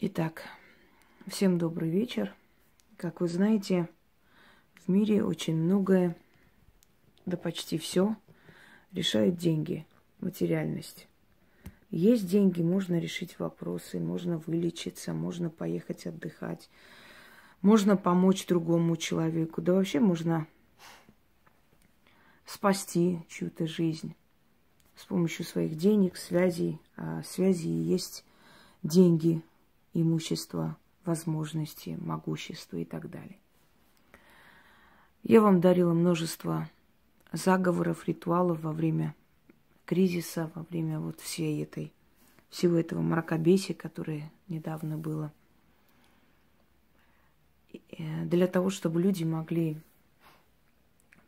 Итак, всем добрый вечер. Как вы знаете, в мире очень многое, да почти все, решают деньги, материальность. Есть деньги, можно решить вопросы, можно вылечиться, можно поехать отдыхать, можно помочь другому человеку, да вообще можно спасти чью-то жизнь с помощью своих денег, связей. А связи есть деньги, имущество, возможности, могущество и так далее. Я вам дарила множество заговоров, ритуалов во время кризиса, во время вот всей этой, всего этого мракобесия, которое недавно было. Э, для того, чтобы люди могли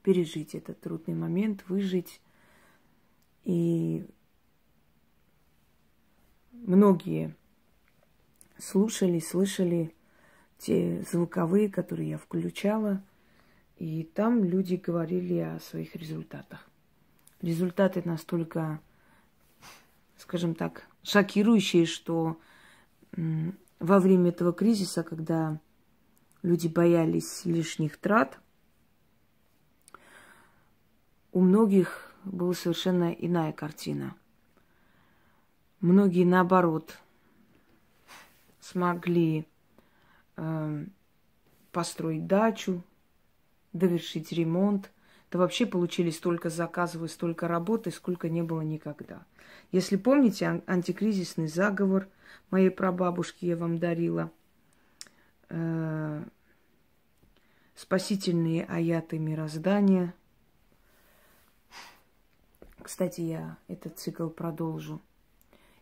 пережить этот трудный момент, выжить. И многие слушали, слышали те звуковые, которые я включала. И там люди говорили о своих результатах. Результаты настолько, скажем так, шокирующие, что во время этого кризиса, когда люди боялись лишних трат, у многих была совершенно иная картина. Многие, наоборот, смогли э, построить дачу, довершить ремонт. Да вообще получили столько заказов и столько работы, сколько не было никогда. Если помните, ан- антикризисный заговор моей прабабушки я вам дарила. Э- спасительные аяты мироздания. Кстати, я этот цикл продолжу.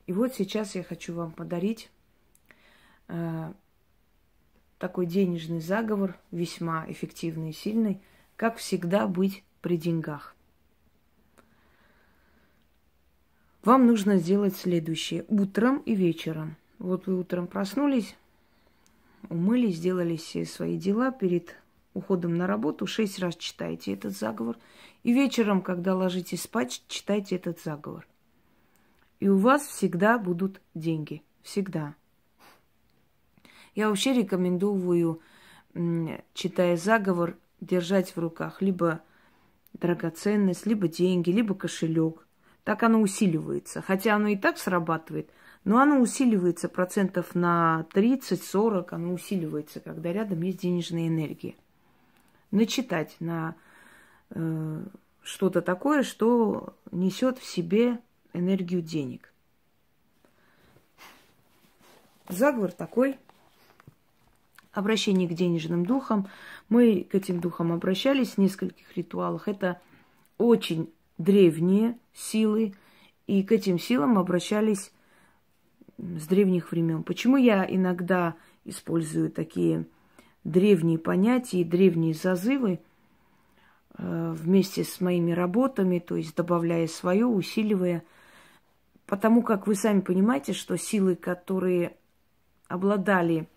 И вот сейчас я хочу вам подарить Э, такой денежный заговор, весьма эффективный и сильный, как всегда быть при деньгах. Вам нужно сделать следующее. Утром и вечером. Вот вы утром проснулись, умыли, сделали все свои дела перед уходом на работу, шесть раз читайте этот заговор. И вечером, когда ложитесь спать, читайте этот заговор. И у вас всегда будут деньги. Всегда. Я вообще рекомендую, читая заговор, держать в руках либо драгоценность, либо деньги, либо кошелек. Так оно усиливается. Хотя оно и так срабатывает, но оно усиливается процентов на 30-40, оно усиливается, когда рядом есть денежная энергия. Начитать на э, что-то такое, что несет в себе энергию денег. Заговор такой – обращение к денежным духам. Мы к этим духам обращались в нескольких ритуалах. Это очень древние силы, и к этим силам обращались с древних времен. Почему я иногда использую такие древние понятия древние зазывы э, вместе с моими работами, то есть добавляя свое, усиливая, потому как вы сами понимаете, что силы, которые обладали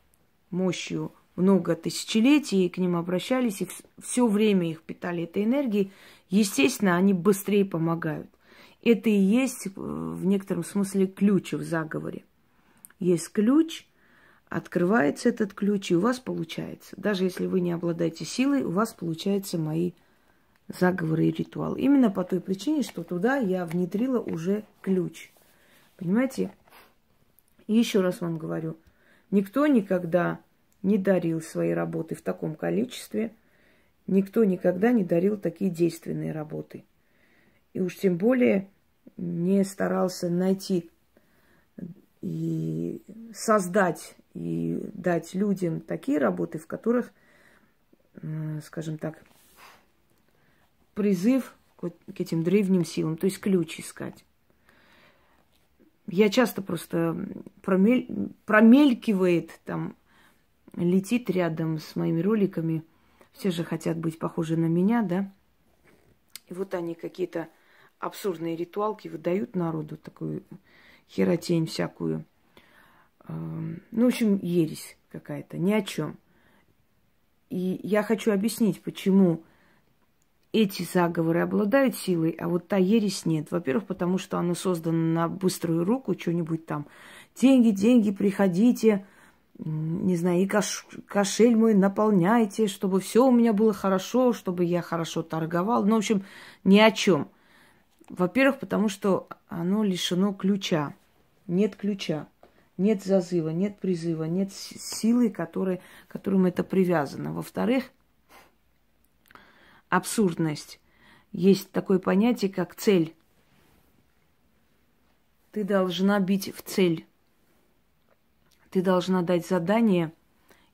мощью много тысячелетий, и к ним обращались, и все время их питали этой энергией, естественно, они быстрее помогают. Это и есть э, в некотором смысле ключ в заговоре. Есть ключ, открывается этот ключ, и у вас получается. Даже если вы не обладаете силой, у вас получаются мои заговоры и ритуалы. Именно по той причине, что туда я внедрила уже ключ. Понимаете? И еще раз вам говорю – Никто никогда не дарил свои работы в таком количестве, никто никогда не дарил такие действенные работы. И уж тем более не старался найти и создать и дать людям такие работы, в которых, скажем так, призыв к этим древним силам, то есть ключ искать. Я часто просто промель... промелькивает, там, летит рядом с моими роликами. Все же хотят быть похожи на меня, да? И вот они какие-то абсурдные ритуалки выдают народу, такую херотень всякую. Эм, ну, в общем, ересь какая-то, ни о чем. И я хочу объяснить, почему эти заговоры обладают силой, а вот та ересь нет. Во-первых, потому что она создана на быструю руку, что-нибудь там. Деньги, деньги, приходите, не знаю, и кош кошель мой наполняйте, чтобы все у меня было хорошо, чтобы я хорошо торговал. Ну, в общем, ни о чем. Во-первых, потому что оно лишено ключа. Нет ключа нет зазыва, нет призыва, нет силы, которой, которым это привязано. Во-вторых, абсурдность. Есть такое понятие, как цель. Ты должна бить в цель. Ты должна дать задание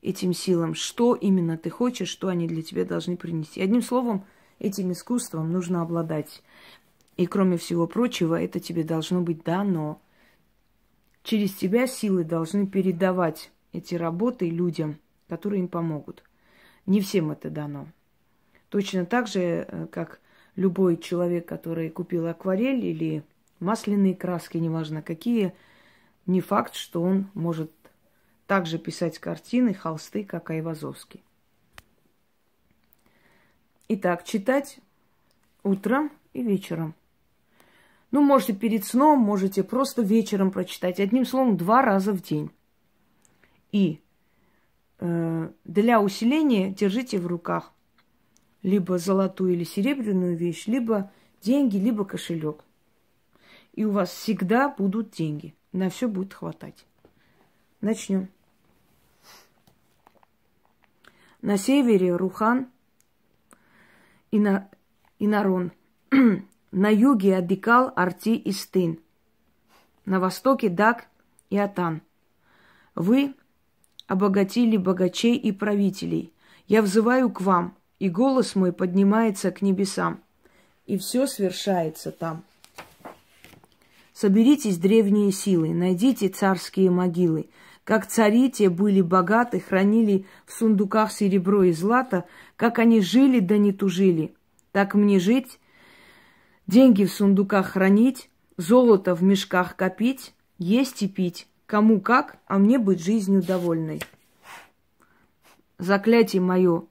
этим силам, что именно ты хочешь, что они для тебя должны принести. Одним словом, этим искусством нужно обладать. И кроме всего прочего, это тебе должно быть дано. Через тебя силы должны передавать эти работы людям, которые им помогут. Не всем это дано. Точно так же, э, как любой человек, который купил акварель или масляные краски, неважно какие, не факт, что он может также писать картины, холсты, как Айвазовский. Итак, читать утром и вечером. Ну, можете перед сном, можете просто вечером прочитать. Одним словом, два раза в день. И э, для усиления держите в руках либо золотую или серебряную вещь, либо деньги, либо кошелек. И у вас всегда будут деньги. На все будет хватать. Начнем. На севере Рухан и, на, и Нарон. на юге Адикал, Арти и Стын. На востоке Дак и Атан. Вы обогатили богачей и правителей. Я взываю к вам – и голос мой поднимается к небесам, и все свершается там. Соберитесь, древние силы, найдите царские могилы. Как цари те были богаты, хранили в сундуках серебро и злато, как они жили да не тужили. Так мне жить, деньги в сундуках хранить, золото в мешках копить, есть и пить, кому как, а мне быть жизнью довольной. Заклятие мое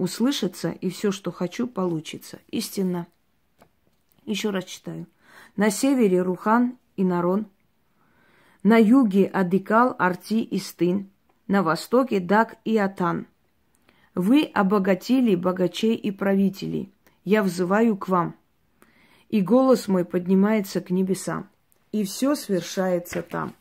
услышится, и все, что хочу, получится. Истинно. Еще раз читаю. На севере Рухан и Нарон, на юге Адикал, Арти и Стын, на востоке Дак и Атан. Вы обогатили богачей и правителей. Я взываю к вам. И голос мой поднимается к небесам. И все свершается там.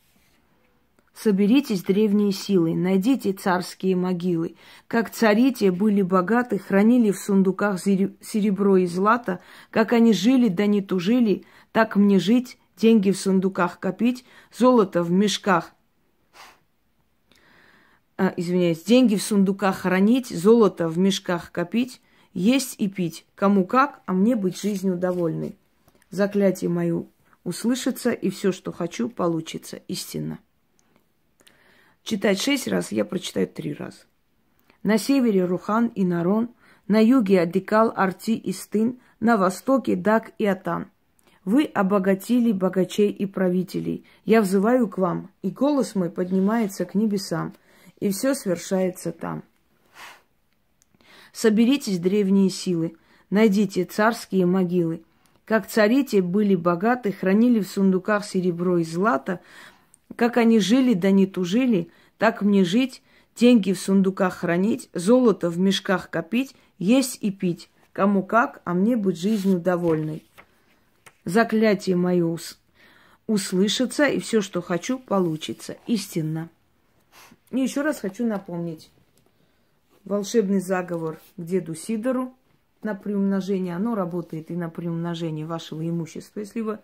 Соберитесь, древние силы, найдите царские могилы. Как цари те были богаты, хранили в сундуках серебро и злато, как они жили да не тужили, так мне жить, деньги в сундуках копить, золото в мешках. А, извиняюсь, деньги в сундуках хранить, золото в мешках копить, есть и пить, кому как, а мне быть жизнью довольной. Заклятие мою услышится, и все, что хочу, получится истинно читать шесть раз, я прочитаю три раза. На севере Рухан и Нарон, на юге Адикал, Арти и Стын, на востоке Дак и Атан. Вы обогатили богачей и правителей. Я взываю к вам, и голос мой поднимается к небесам, и все свершается там. Соберитесь, древние силы, найдите царские могилы. Как царите были богаты, хранили в сундуках серебро и злато, как они жили, да не тужили, так мне жить, деньги в сундуках хранить, золото в мешках копить, есть и пить. Кому как, а мне быть жизнью довольной. Заклятие мое услышится, и все, что хочу, получится. Истинно. И еще раз хочу напомнить. Волшебный заговор к деду Сидору на приумножение. Оно работает и на приумножение вашего имущества, если вы,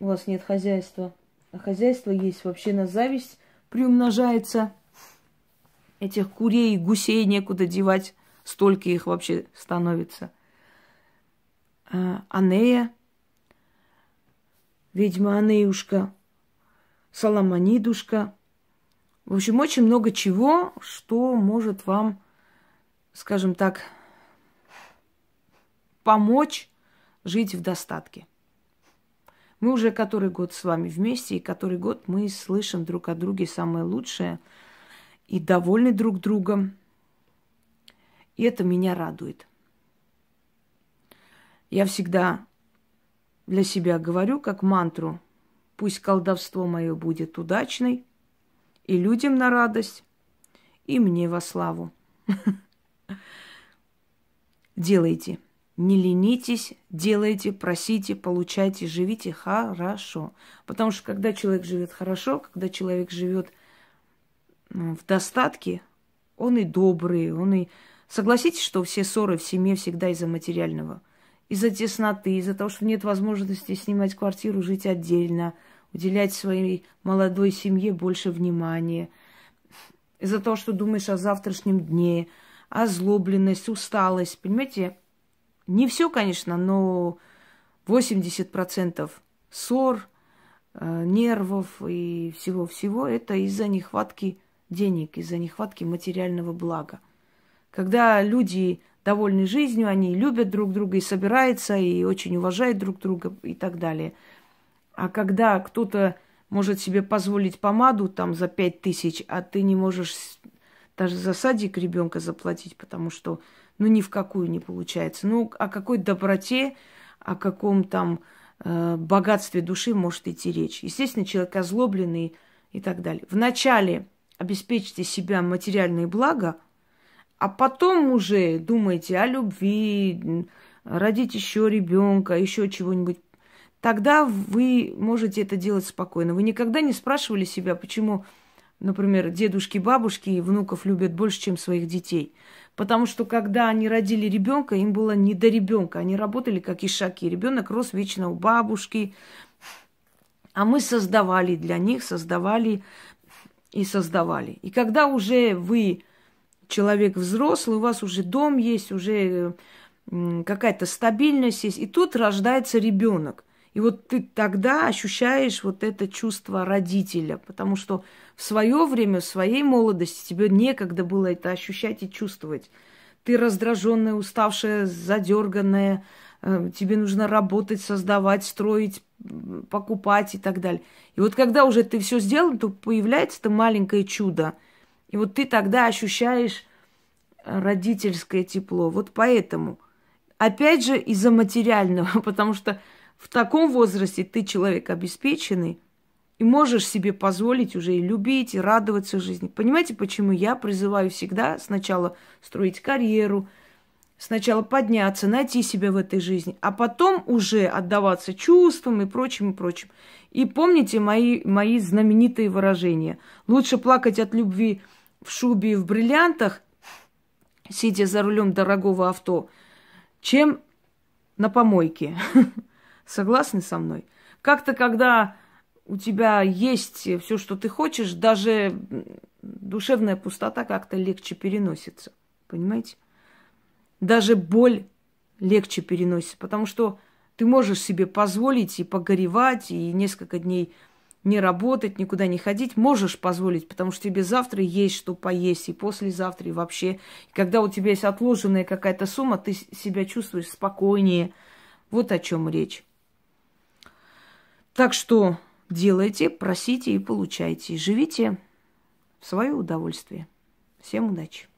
у вас нет хозяйства хозяйство есть вообще на зависть, приумножается. Этих курей и гусей некуда девать, столько их вообще становится. А, Анея, ведьма Анеюшка, Соломонидушка. В общем, очень много чего, что может вам, скажем так, помочь жить в достатке. Мы уже который год с вами вместе, и который год мы слышим друг о друге самое лучшее и довольны друг другом. И это меня радует. Я всегда для себя говорю как мантру, пусть колдовство мое будет удачной, и людям на радость, и мне во славу. Делайте. Не ленитесь, делайте, просите, получайте, живите хорошо. Потому что когда человек живет хорошо, когда человек живет ну, в достатке, он и добрый, он и... Согласитесь, что все ссоры в семье всегда из-за материального, из-за тесноты, из-за того, что нет возможности снимать квартиру, жить отдельно, уделять своей молодой семье больше внимания, из-за того, что думаешь о завтрашнем дне, озлобленность, усталость. Понимаете, не все, конечно, но 80% ссор, э, нервов и всего-всего это из-за нехватки денег, из-за нехватки материального блага. Когда люди довольны жизнью, они любят друг друга и собираются, и очень уважают друг друга и так далее. А когда кто-то может себе позволить помаду там за пять тысяч, а ты не можешь даже за садик ребенка заплатить, потому что ну ни в какую не получается. Ну, о какой доброте, о каком там э, богатстве души может идти речь. Естественно, человек озлобленный и так далее. Вначале обеспечьте себя материальные блага, а потом уже думайте о любви, родить еще ребенка, еще чего-нибудь. Тогда вы можете это делать спокойно. Вы никогда не спрашивали себя, почему, например, дедушки, бабушки и внуков любят больше, чем своих детей – Потому что когда они родили ребенка, им было не до ребенка. Они работали как ишаки. Ребенок рос вечно у бабушки. А мы создавали для них, создавали и создавали. И когда уже вы человек взрослый, у вас уже дом есть, уже какая-то стабильность есть, и тут рождается ребенок. И вот ты тогда ощущаешь вот это чувство родителя, потому что в свое время, в своей молодости тебе некогда было это ощущать и чувствовать. Ты раздраженная, уставшая, задерганная, э, тебе нужно работать, создавать, строить, покупать и так далее. И вот когда уже ты все сделал, то появляется это маленькое чудо. И вот ты тогда ощущаешь родительское тепло. Вот поэтому. Опять же, из-за материального, потому что в таком возрасте ты человек обеспеченный – и можешь себе позволить уже и любить, и радоваться жизни. Понимаете, почему я призываю всегда сначала строить карьеру, сначала подняться, найти себя в этой жизни, а потом уже отдаваться чувствам и прочим, и прочим. И помните мои, мои знаменитые выражения. Лучше плакать от любви в шубе и в бриллиантах, сидя за рулем дорогого авто, чем на помойке. Согласны со мной? Как-то когда у тебя есть все, что ты хочешь, даже душевная пустота как-то легче переносится. Понимаете? Даже боль легче переносится, потому что ты можешь себе позволить и погоревать, и несколько дней не работать, никуда не ходить, можешь позволить, потому что тебе завтра есть что поесть, и послезавтра, и вообще. И когда у тебя есть отложенная какая-то сумма, ты себя чувствуешь спокойнее. Вот о чем речь. Так что Делайте, просите и получайте. Живите в свое удовольствие. Всем удачи!